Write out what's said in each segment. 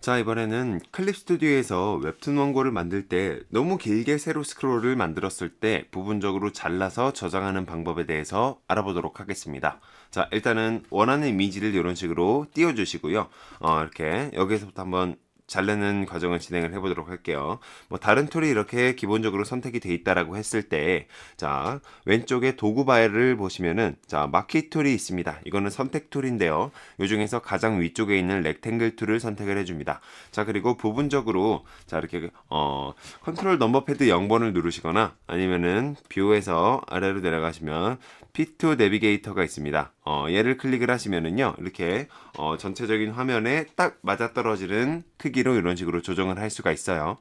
자 이번에는 클립 스튜디오에서 웹툰 원고를 만들 때 너무 길게 세로 스크롤을 만들었을 때 부분적으로 잘라서 저장하는 방법에 대해서 알아보도록 하겠습니다 자 일단은 원하는 이미지를 이런 식으로 띄워주시고요 어, 이렇게 여기서부터 한번 자르는 과정을 진행을 해보도록 할게요. 뭐 다른 툴이 이렇게 기본적으로 선택이 되어 있다라고 했을 때, 자 왼쪽에 도구 바를 보시면은 자 마키 툴이 있습니다. 이거는 선택 툴인데요. 이 중에서 가장 위쪽에 있는 렉탱글 툴을 선택을 해줍니다. 자 그리고 부분적으로 자 이렇게 어 컨트롤 넘버 패드 0번을 누르시거나 아니면은 뷰에서 아래로 내려가시면 p 트 내비게이터가 있습니다. 어, 얘를 클릭을 하시면은요, 이렇게 어, 전체적인 화면에 딱 맞아떨어지는 크기로 이런 식으로 조정을 할 수가 있어요.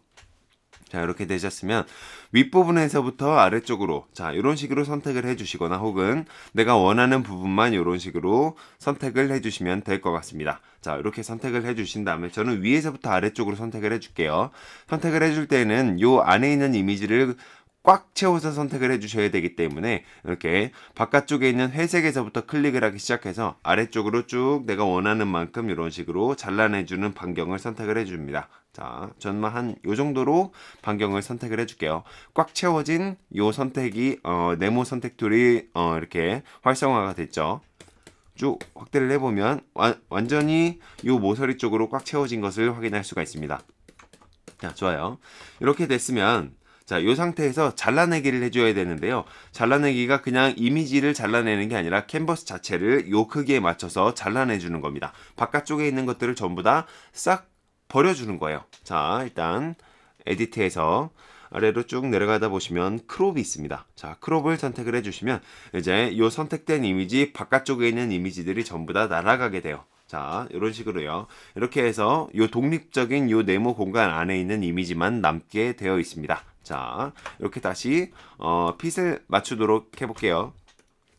자 이렇게 되셨으면 윗부분에서부터 아래쪽으로 자 이런 식으로 선택을 해주시거나 혹은 내가 원하는 부분만 이런 식으로 선택을 해주시면 될 것 같습니다 자 이렇게 선택을 해주신 다음에 저는 위에서부터 아래쪽으로 선택을 해줄게요 선택을 해줄 때는 이 안에 있는 이미지를 꽉 채워서 선택을 해주셔야 되기 때문에 이렇게 바깥쪽에 있는 회색에서부터 클릭을 하기 시작해서 아래쪽으로 쭉 내가 원하는 만큼 이런 식으로 잘라내주는 반경을 선택을 해줍니다. 자, 전만 한요 정도로 반경을 선택을 해줄게요. 꽉 채워진 요 선택이 어, 네모 선택 툴이 어, 이렇게 활성화가 됐죠. 쭉 확대를 해보면 와, 완전히 요 모서리 쪽으로 꽉 채워진 것을 확인할 수가 있습니다. 자, 좋아요. 이렇게 됐으면 자, 이 상태에서 잘라내기를 해줘야 되는데요. 잘라내기가 그냥 이미지를 잘라내는 게 아니라 캔버스 자체를 요 크기에 맞춰서 잘라내주는 겁니다. 바깥쪽에 있는 것들을 전부 다 싹 버려주는 거예요. 자, 일단 에디트에서 아래로 쭉 내려가다 보시면 크롭이 있습니다. 자, 크롭을 선택을 해주시면 이제 요 선택된 이미지 바깥쪽에 있는 이미지들이 전부 다 날아가게 돼요. 자, 이런 식으로요. 이렇게 해서 요 독립적인 요 네모 공간 안에 있는 이미지만 남게 되어 있습니다. 자, 이렇게 다시 어, 핏을 맞추도록 해볼게요.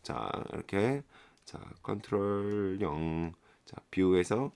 자, 이렇게 자, 컨트롤 0. 자, 뷰에서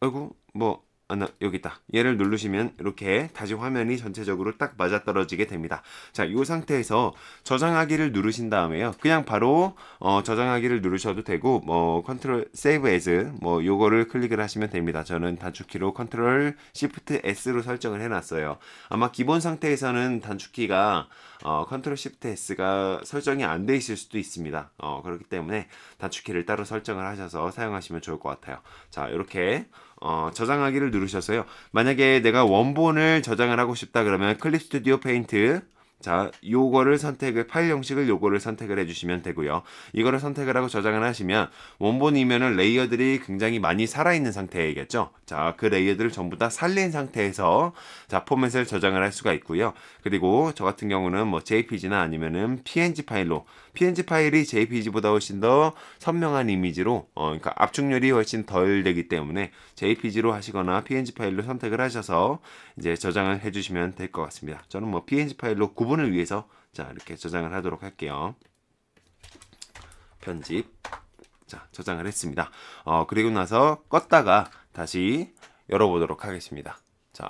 아이고, 뭐 아, 여기 있다. 얘를 누르시면 이렇게 다시 화면이 전체적으로 딱 맞아떨어지게 됩니다. 자, 이 상태에서 저장하기를 누르신 다음에요. 그냥 바로 어, 저장하기를 누르셔도 되고 뭐 컨트롤 세이브 에즈 뭐 요거를 클릭을 하시면 됩니다. 저는 단축키로 컨트롤 시프트 S로 설정을 해놨어요. 아마 기본 상태에서는 단축키가 어, 컨트롤 시프트 S가 설정이 안 돼 있을 수도 있습니다. 어, 그렇기 때문에 단축키를 따로 설정을 하셔서 사용하시면 좋을 것 같아요. 자, 이렇게 어, 저장하기를 누르셔서요. 만약에 내가 원본을 저장을 하고 싶다 그러면 클립 스튜디오 페인트 자, 요거를 선택을 파일 형식을 요거를 선택을 해주시면 되고요. 이거를 선택을 하고 저장을 하시면 원본 이면은 레이어들이 굉장히 많이 살아있는 상태이겠죠. 자, 그 레이어들을 전부 다 살린 상태에서 자 포맷을 저장을 할 수가 있고요. 그리고 저 같은 경우는 뭐 JPG나 아니면은 PNG 파일로 PNG 파일이 JPG보다 훨씬 더 선명한 이미지로 어, 그러니까 압축률이 훨씬 덜 되기 때문에 JPG로 하시거나 PNG 파일로 선택을 하셔서 이제 저장을 해주시면 될 것 같습니다. 저는 뭐 PNG 파일로 구분 부분을 위해서 자 이렇게 저장을 하도록 할게요. 편집 자 저장을 했습니다. 어 그리고 나서 껐다가 다시 열어보도록 하겠습니다. 자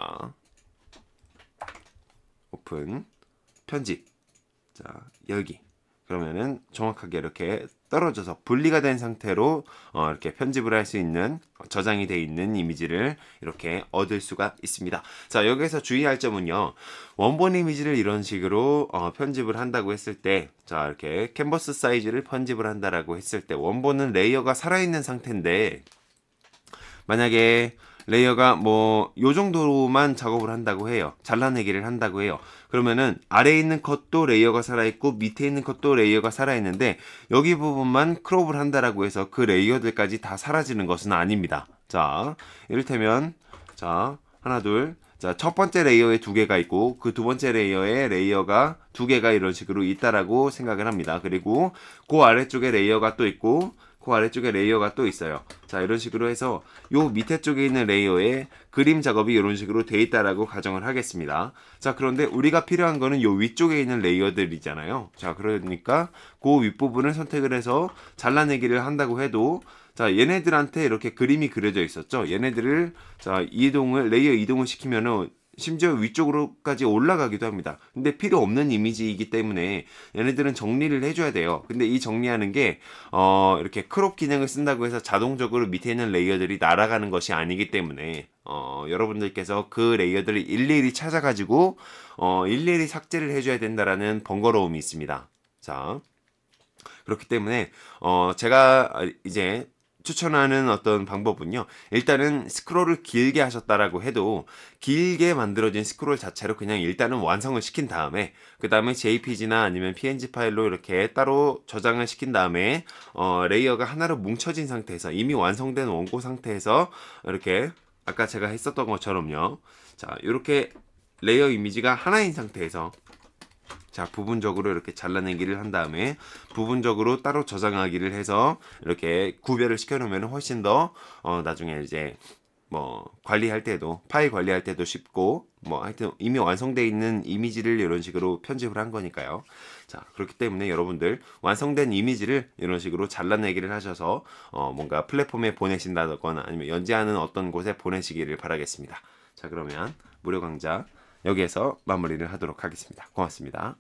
오픈 편집 자 열기 그러면은 정확하게 이렇게 떨어져서 분리가 된 상태로 어, 이렇게 편집을 할 수 있는 어, 저장이 되어 있는 이미지를 이렇게 얻을 수가 있습니다. 자 여기에서 주의할 점은요 원본 이미지를 이런 식으로 어, 편집을 한다고 했을 때 자 이렇게 캔버스 사이즈를 편집을 한다라고 했을 때 원본은 레이어가 살아있는 상태인데 만약에 레이어가 뭐 요 정도로만 작업을 한다고 해요. 잘라내기를 한다고 해요. 그러면은 아래에 있는 컷도 레이어가 살아있고 밑에 있는 컷도 레이어가 살아있는데 여기 부분만 크롭을 한다라고 해서 그 레이어들까지 다 사라지는 것은 아닙니다. 자, 이를테면 자, 하나 둘 자, 첫 번째 레이어에 두 개가 있고 그 두 번째 레이어에 레이어가 두 개가 이런 식으로 있다라고 생각을 합니다. 그리고 그 아래쪽에 레이어가 또 있고 그 아래쪽에 레이어가 또 있어요. 자 이런 식으로 해서 요 밑에 쪽에 있는 레이어에 그림 작업이 이런 식으로 돼 있다라고 가정을 하겠습니다. 자 그런데 우리가 필요한 거는 요 위쪽에 있는 레이어들이잖아요. 자 그러니까 그 윗부분을 선택을 해서 잘라내기를 한다고 해도 자 얘네들한테 이렇게 그림이 그려져 있었죠. 얘네들을 자 이동을 레이어 이동을 시키면은 심지어 위쪽으로까지 올라가기도 합니다. 근데 필요 없는 이미지이기 때문에 얘네들은 정리를 해줘야 돼요. 근데 이 정리하는 게 어, 이렇게 크롭 기능을 쓴다고 해서 자동적으로 밑에 있는 레이어들이 날아가는 것이 아니기 때문에 어, 여러분들께서 그 레이어들을 일일이 찾아가지고 어, 일일이 삭제를 해줘야 된다라는 번거로움이 있습니다. 자. 그렇기 때문에 어 제가 이제 추천하는 어떤 방법은요. 일단은 스크롤을 길게 하셨다라고 해도 길게 만들어진 스크롤 자체로 그냥 일단은 완성을 시킨 다음에 그 다음에 JPG나 아니면 PNG 파일로 이렇게 따로 저장을 시킨 다음에 어, 레이어가 하나로 뭉쳐진 상태에서 이미 완성된 원고 상태에서 이렇게 아까 제가 했었던 것처럼요. 자 이렇게 레이어 이미지가 하나인 상태에서 자 부분적으로 이렇게 잘라내기를 한 다음에 부분적으로 따로 저장하기를 해서 이렇게 구별을 시켜놓으면 훨씬 더 어, 나중에 이제 뭐 관리할 때도 파일 관리할 때도 쉽고 뭐 하여튼 이미 완성되어 있는 이미지를 이런 식으로 편집을 한 거니까요 자 그렇기 때문에 여러분들 완성된 이미지를 이런 식으로 잘라내기를 하셔서 어, 뭔가 플랫폼에 보내신다거나 아니면 연재하는 어떤 곳에 보내시기를 바라겠습니다 자 그러면 무료 강좌 여기에서 마무리를 하도록 하겠습니다. 고맙습니다.